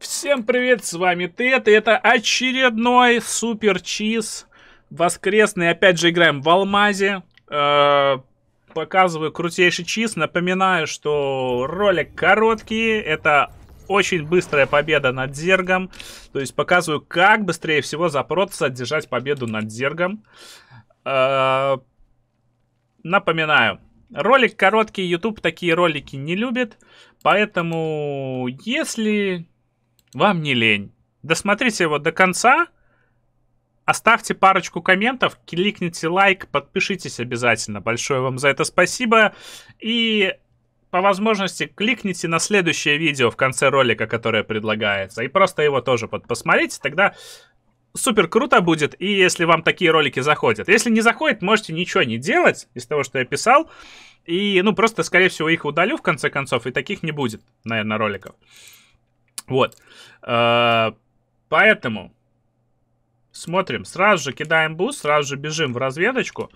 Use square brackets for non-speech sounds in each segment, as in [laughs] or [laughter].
Всем привет, с вами Тед, и это очередной Супер Чиз воскресный. Опять же играем в Алмазе. Э -э показываю крутейший чиз. Напоминаю, что ролик короткий, это очень быстрая победа над Зергом. То есть показываю, как быстрее всего запроться, одержать победу над Зергом. Э напоминаю, ролик короткий, YouTube такие ролики не любит. Поэтому, если вам не лень. Досмотрите его до конца, оставьте парочку комментов, кликните лайк, подпишитесь обязательно. Большое вам за это спасибо. И по возможности кликните на следующее видео в конце ролика, которое предлагается, и просто его тоже посмотрите, тогда супер круто будет, и если вам такие ролики заходят. Если не заходит, можете ничего не делать из того, что я писал, и, ну, просто, скорее всего, их удалю в конце концов, и таких не будет, наверное, роликов. Вот. Э, поэтому смотрим. Сразу же кидаем бус, сразу же бежим в разведочку.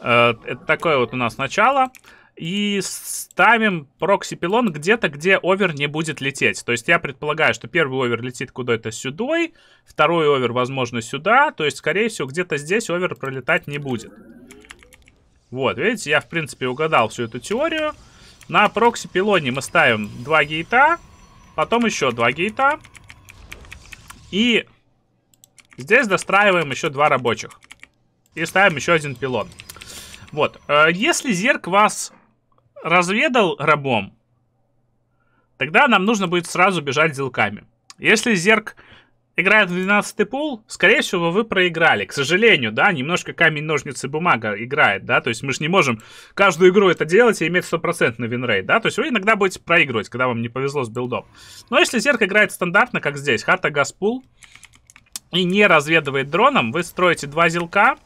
Э, это такое вот у нас начало. И ставим прокси-пилон где-то, где овер не будет лететь. То есть я предполагаю, что первый овер летит куда-то сюда, второй овер, возможно, сюда. То есть, скорее всего, где-то здесь овер пролетать не будет. Вот, видите, я, в принципе, угадал всю эту теорию. На прокси-пилоне мы ставим два гейта. Потом еще два гейта. И здесь достраиваем еще два рабочих. И ставим еще один пилон. Вот. Э, если зерк вас разведал рабом, тогда нам нужно будет сразу бежать зелками. Если зерк играет в 12 пол, скорее всего, вы проиграли. К сожалению, да, немножко камень, ножницы, бумага играет, да, то есть мы же не можем каждую игру это делать и иметь стопроцентный винрейт, да, то есть вы иногда будете проигрывать, когда вам не повезло с билдом. Но если зерк играет стандартно, как здесь, харта газ и не разведывает дроном, вы строите два зелка,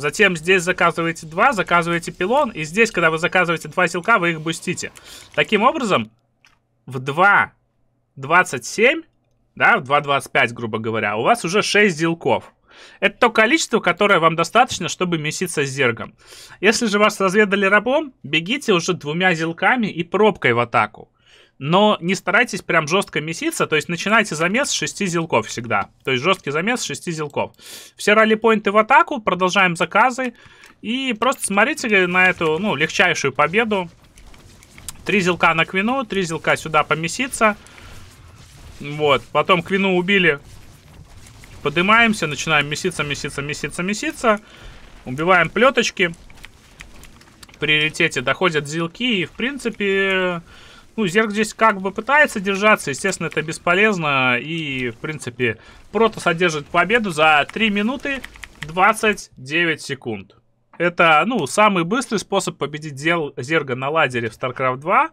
Затем здесь заказываете два, заказываете пилон, и здесь, когда вы заказываете два силка, вы их бустите. Таким образом, в 2.27 да, 2.25, грубо говоря, у вас уже 6 делков. Это то количество, которое вам достаточно, чтобы меситься с зергом. Если же вас разведали рабом, бегите уже двумя зелками и пробкой в атаку. Но не старайтесь прям жестко меситься, то есть начинайте замес с 6 зелков всегда. То есть жесткий замес с 6 зелков. Все ралли-поинты в атаку, продолжаем заказы. И просто смотрите на эту, ну, легчайшую победу. Три зелка на квину, три зелка сюда помеситься. Вот. Потом Квину убили. Поднимаемся, начинаем меситься, меситься, меситься, меситься. Убиваем плеточки. В приоритете доходят зилки. И, в принципе, ну, Зерк здесь как бы пытается держаться. Естественно, это бесполезно. И, в принципе, Протос содержит победу за 3 минуты 29 секунд. Это, ну, самый быстрый способ победить зел, зерга на ладере в StarCraft 2.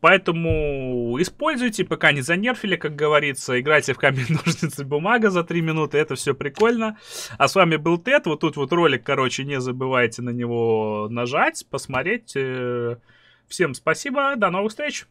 Поэтому используйте, пока не занерфили, как говорится. Играйте в камень, [laughs] ножницы, бумага за 3 минуты. Это все прикольно. А с вами был Тед. Вот тут вот ролик, короче, не забывайте на него нажать, посмотреть. Э, всем спасибо. До новых встреч.